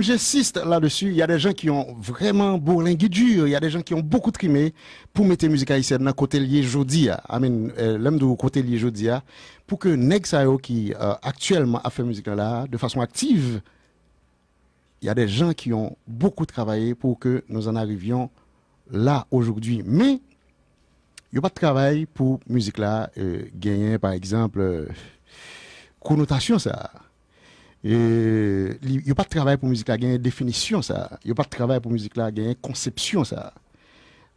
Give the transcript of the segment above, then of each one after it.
j'insiste là-dessus. Il y a des gens qui ont vraiment bourlingué dur. Il y a des gens qui ont beaucoup trimé pour mettre musique haïtienne dans côté lié Amen. Euh, L'homme de côté lié Pour que Nexayo, qui euh, actuellement a fait musique là, de façon active, il y a des gens qui ont beaucoup travaillé pour que nous en arrivions là aujourd'hui. Mais, il n'y a pas de travail pour musique là, euh, gagner par exemple, connotation ça. Il n'y a pas de travail pour la musique là, il une définition ça. Il n'y a pas de travail pour la musique là, il une conception ça.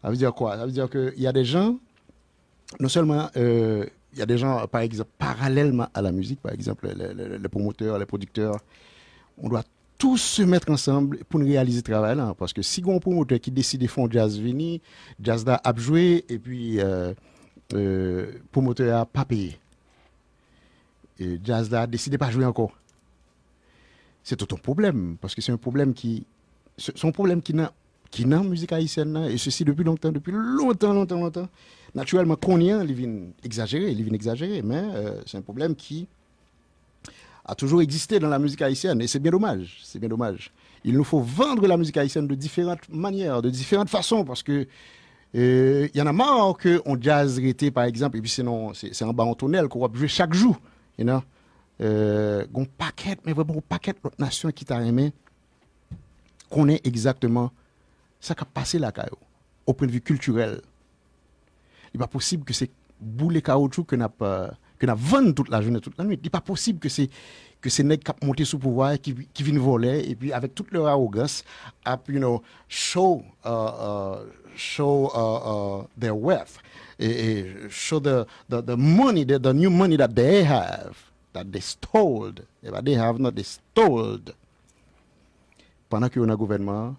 Ça veut dire quoi Ça veut dire qu'il y a des gens, non seulement il euh, y a des gens, par exemple, parallèlement à la musique, par exemple, les, promoteurs, les producteurs, on doit tous se mettre ensemble pour réaliser le travail Parce que si on promoteur qui décide de faire jazz vini, jazz a joué, et puis euh, euh, promoteur a pas payé. Et jazz a décidé de pas jouer encore c'est tout un problème, parce que c'est un problème qui, c'est problème qui n'a qui n'a musique haïtienne, hein, et ceci depuis longtemps, depuis longtemps, longtemps, longtemps. Naturellement, qu'on y a, il vient exagérer, il vient exagérer, mais euh, c'est un problème qui a toujours existé dans la musique haïtienne, et c'est bien dommage, c'est bien dommage. Il nous faut vendre la musique haïtienne de différentes manières, de différentes façons, parce que euh, il y en a marre qu'on jazz rété, par exemple, et puis sinon, c'est un bar en tonnel qu'on va jouer chaque jour, you know? un euh, paquet, mais vraiment un paquet de nations qui t'a aimé, connaît exactement ça qui a passé là caillou, au point de vue culturel. Il n'est pas possible que c'est boule caoutchouc que n'a pas que n'a vendu toute la journée, toute la nuit. Il n'est pas possible que c'est que ces nègres qui monté sous pouvoir, qui, viennent voler, et puis avec toute leur arrogance, a you know, show, uh, show euh, their wealth, et, show the, the, money, the new money that they have that they have not, Pendant que on a gouvernement,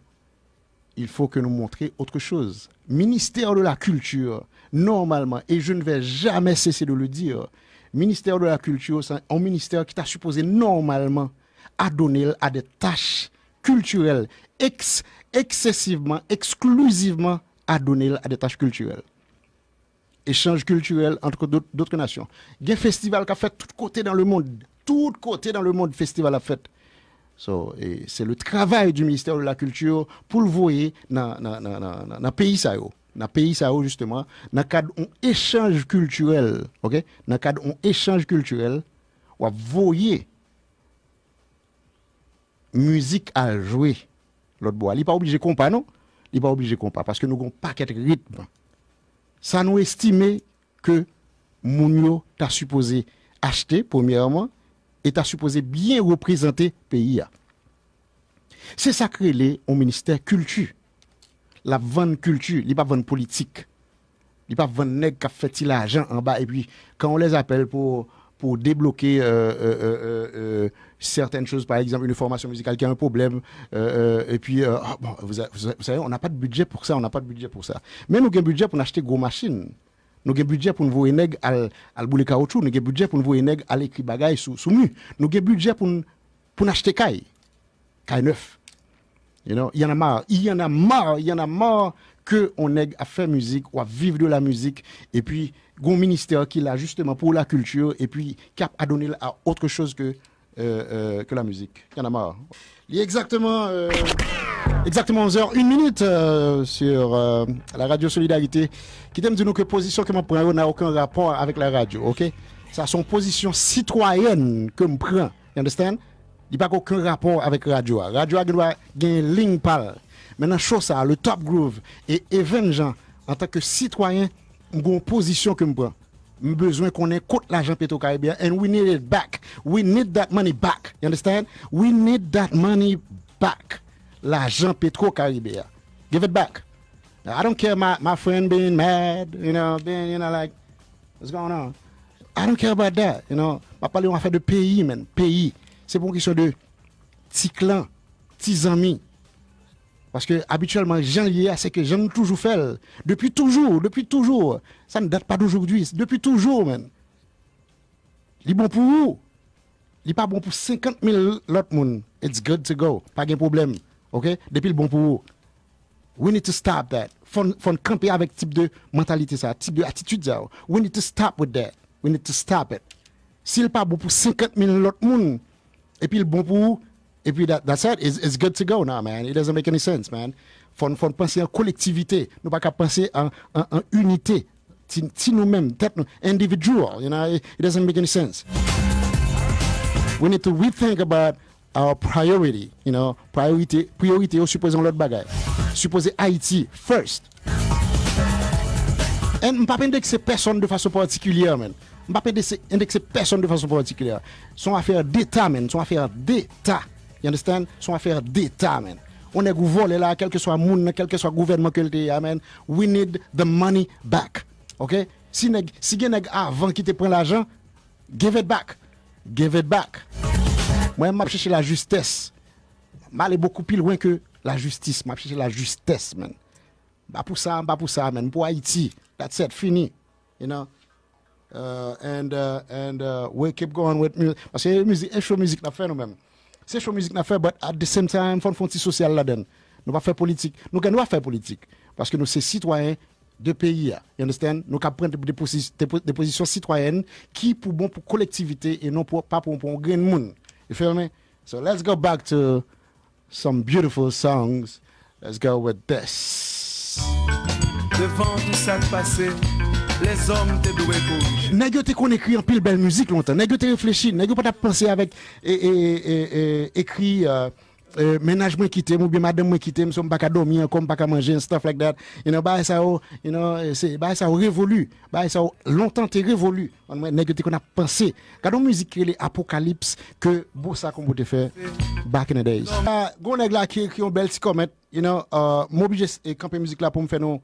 il faut que nous montrions autre chose. Ministère de la Culture, normalement, et je ne vais jamais cesser de le dire, ministère de la Culture, c'est un ministère qui t'a supposé normalement à donner à des tâches culturelles, excessivement, exclusivement à donner à des tâches culturelles échange culturel entre d'autres nations. Il y a un festival qui a fait tout côté dans le monde. Tout côté dans le monde, festival a fait. So, c'est le travail du ministère de la Culture pour le voir dans le pays. Ça, dans le pays, ça, justement, dans le cadre d'un échange culturel. ok Dans le cadre d'un échange culturel, on voyer musique à jouer. L'autre bois. Il n'est pas obligé de compas, non Il n'est pas obligé de compas parce que nous n'avons pas de rythme ça nous estimé que Mounio t'a supposé acheter, premièrement, et t'a supposé bien représenter le pays. C'est ça est au ministère culture. La vente culture, il pas vente politique. Il pas vente nèg qui fait l'argent en bas et puis quand on les appelle pour pour débloquer euh, euh, euh, certaines choses, par exemple une formation musicale qui a un problème, et puis, ah, bon, vous, savez, on n'a pas de budget pour ça, on n'a pas de budget pour ça. Mais nous avons un budget pour acheter gros machines. Nous avons un budget pour nous voir à bouler nous avons un budget pour nous voir à l'écrire des sous sous mu. Nous avons un budget pour pour acheter caille. Caille neuf. You know, il y en a marre, il y en a marre, il y en a marre que on à faire musique ou à vivre de la musique et puis un ministère qui l'a justement pour la culture et puis cap a donner à autre chose que euh, euh, que la musique. Il y a Il est exactement euh, exactement 11h une minute sur la radio Solidarité qui t'aime dire que position que je prends n'a aucun rapport avec la radio, OK Ça son position citoyenne que je prends. You understand Il n'y a pas aucun rapport avec radio. Radio a gagné ligne parle. Mè nan chò sa, le top groove, e even jan, an tak ke sitwayen, m goun pozisyon ke m pou an. M bezwen konen kote la jan petro Karibia, and we need it back. We need that money back, you understand? We need that money back, la jan petro Karibia. Give it back. I don't care my friend being mad, you know, being, you know, like, what's going on? I don't care about that, you know. Ma pale wan fè de peyi, men, peyi. Se bon ki chò de ti klan, ti zami, Parce que habituellement, janvier, c'est que j'aime toujours faire. Depuis toujours, depuis toujours. Ça ne date pas d'aujourd'hui, depuis toujours, même. Il est bon pour vous. Il n'est pas bon pour 50 000 autres monde. It's good to go. Pas de problème. OK? Depuis le bon pour vous. We need to stop that. Fon, fon camper avec type de mentalité ça, type de attitude ça. We need to stop with that. We need to stop it. S'il n'est pas bon pour 50 000 autres et puis le bon pour vous, E pi, that's it. It's good to go now, man. It doesn't make any sense, man. Fon panse an kolektivite. Non pa ka panse an unité. Ti nou men, tet nou. Individual, you know. It doesn't make any sense. We need to rethink about our priority, you know. Priorité, priorité, ou suppose un lot bagay. Suppose Haiti first. M'papende kse person de fason pou atikilyè, man. M'papende kse person de fason pou atikilyè. Son afer deta, man. Son afer deta. Son afer deta men. Ou neg ou vole la, kelke swa moun men, kelke swa gouvenman kelte ya men. We need the money back. Si gen neg avan ki te pren l'ajan, give it back. Give it back. Mwen map chèche la justes. Malè bokou pil wèn ke la justis. Map chèche la justes men. Bapousa, bapousa men. Mpou a iti. That's it. Fini. Uh, and uh, uh, we keep going with music. Mwen chèche show music na fè nou men. Se chou mouzik na fe, but at the same time, fon fon ti sosyal la den. Nou va fe politik. Nou ka nou va fe politik. Paske nou se citoyen de peyi ya. You understand? Nou ka pren de pozisyon citoyen ki pou bon pou kolektivite e non pa pou moun pou moun green moun. You feel me? So let's go back to some beautiful songs. Let's go with this. Devant di sa te pase Devant di sa te pase les hommes te doués courir. N'est-ce que qu'on écrit en pile belle musique longtemps, n'est-ce que t'es réfléchi, n'est-ce que pas pensé avec et, et, et, écrit. Euh, euh, ménage moins quitté, ou bien madame moins quitté, je ne pas dormir, comme pas manger, and stuff like that. You know, bah, ça, oh, you know, euh, c'est, bah, ça, oh, révolu. Bah, ça, oh, longtemps, t'es révolu. On a négocié qu'on a pensé. Quand on musique, les apocalypse, que, beau ça, qu'on peut faire, back in the days. Ah, Gon nèg là, qui, qui ont belle comment, you know, euh, m'oblige, et camper musique là, pour me faire nous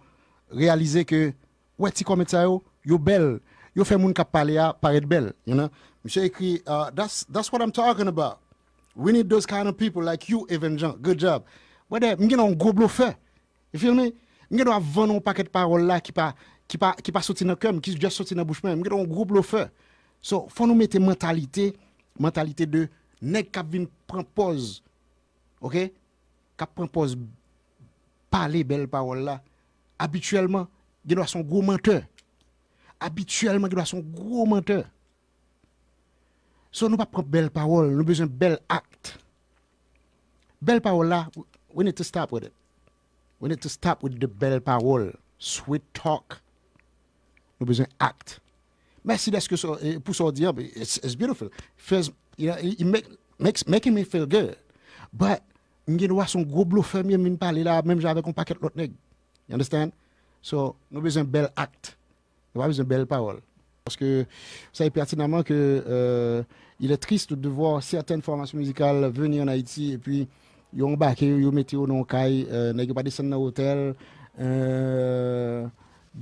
réaliser que, Ouè ti kometay yo, yo bel. Yo fe moun kap pale a paret bel. Mwen se ekri, uh, that's what I'm talking about. We need those kind of people like you, Evangeline. Good job. Mwen gen an grob lo fe. You feel me? Mwen gen an venon paket parol la ki pa soti nan kem, ki pa soti nan bouchmen. Mwen gen an grob lo fe. So, fon nou mette mentalite, mentalite de nek kap vin prempoz. Ok? Kap prempoz pale bel parol la. Abituellement, genwa son gro menteur. Abituellement, genwa son gro menteur. So nou pa pren bel parol, nou bezon bel akt. Bel parol la, we need to stop with it. We need to stop with the bel parol. Sweet talk. Nou bezon akt. Mèsi deske pou so eh, diyo, it's beautiful. It makes me feel good. But, genwa son gro blofemye, min pale la, mèm jave kon paket lot neg. You understand? So, nous avons besoin d'un bel acte, nous avons besoin d'une belle parole. Parce que vous savez pertinemment qu'il euh, est triste de voir certaines formations musicales venir en Haïti et puis ils ont embarqué, ils ont mis au nom euh, caille, ils pas descendu dans l'hôtel. Euh,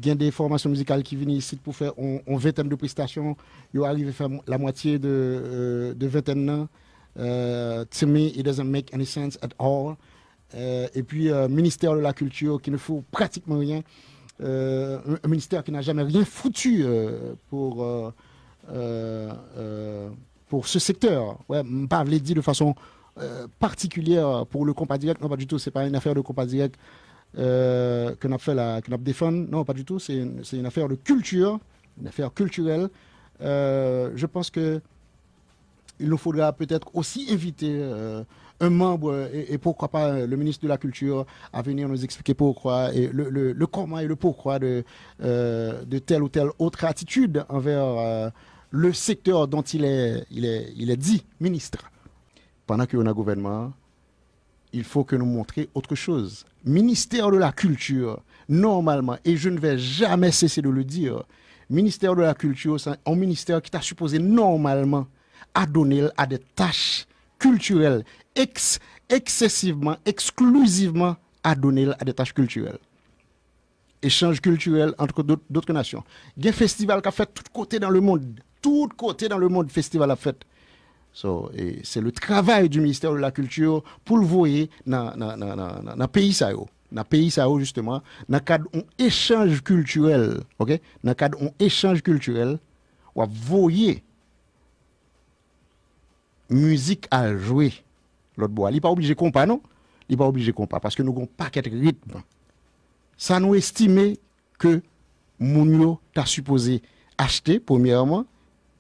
il y a des formations musicales qui viennent ici pour faire une vingtaine de prestations. Ils arrivent à faire la moitié de, euh, de vingtaine ans. to me, it doesn't make any sense at all. et puis, le ministère de la Culture qui ne fait pratiquement rien. Euh, un ministère qui n'a jamais rien foutu euh, pour, euh, pour ce secteur. Ouais, pas dit de façon particulière pour le compas direct. Non, pas du tout. C'est pas une affaire de compas direct que a fait la, n'a pas défendu. Non, pas du tout. C'est une, affaire de culture, une affaire culturelle. je pense que il nous faudra peut-être aussi inviter euh, un membre et, pourquoi pas euh, le ministre de la Culture à venir nous expliquer pourquoi et le, comment et le pourquoi de, euh, de telle ou telle autre attitude envers le secteur dont il est, il est, il est dit ministre. Pendant qu'on a gouvernement, il faut que nous montrions autre chose. Ministère de la Culture, normalement, et je ne vais jamais cesser de le dire, ministère de la Culture, c'est un ministère qui t'a supposé normalement à donner à des tâches culturelles ex excessivement, exclusivement à donner à des tâches culturelles. Échange culturel entre d'autres nations. Il y a des festival qui ont fait tout côté dans le monde. Tout côté dans le monde, festival a fait. So, c'est le travail du ministère de la Culture pour le voir dans le pays dans le pays sao justement dans le cadre d'un échange culturel OK dans le cadre d'un échange culturel on voyer musique à jouer l'autre bois. Il n'est pas obligé de compas, non Il n'est pas obligé de compas parce que nous avons pas paquet de rythme. Ça nous estime que Mounio t'a supposé acheter, premièrement,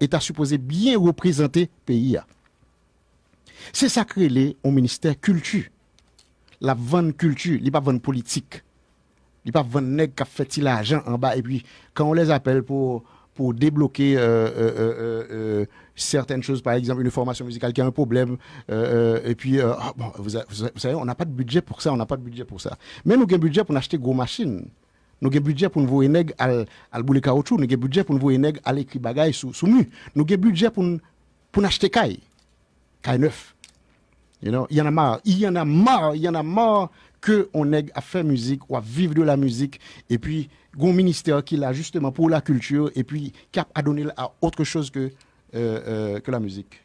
et t'a supposé bien représenter le pays. C'est ça créé au ministère culture. La vente culture, il pas vente politique. Il pas vente nègre qui fait l'argent en bas et puis quand on les appelle pour pour débloquer euh, euh, euh, certaines choses, par exemple une formation musicale qui a un problème, et puis, ah, vous, savez, on n'a pas de budget pour ça, on n'a pas de budget pour ça. Mais nous avons un budget pour acheter gros machines. Nous avons un budget pour nous nèg à al boule caoutchouc, nous avons un budget pour nous nèg à l'écrit bagaille sous sous mu. Nous avons un budget pour pour acheter caille. Caille neuf. You know, il y en a marre, il y en a marre, il y en a marre que on à faire musique ou à vivre de la musique et puis un ministère qui là justement pour la culture et puis qui a donné à autre chose que euh, euh, que la musique.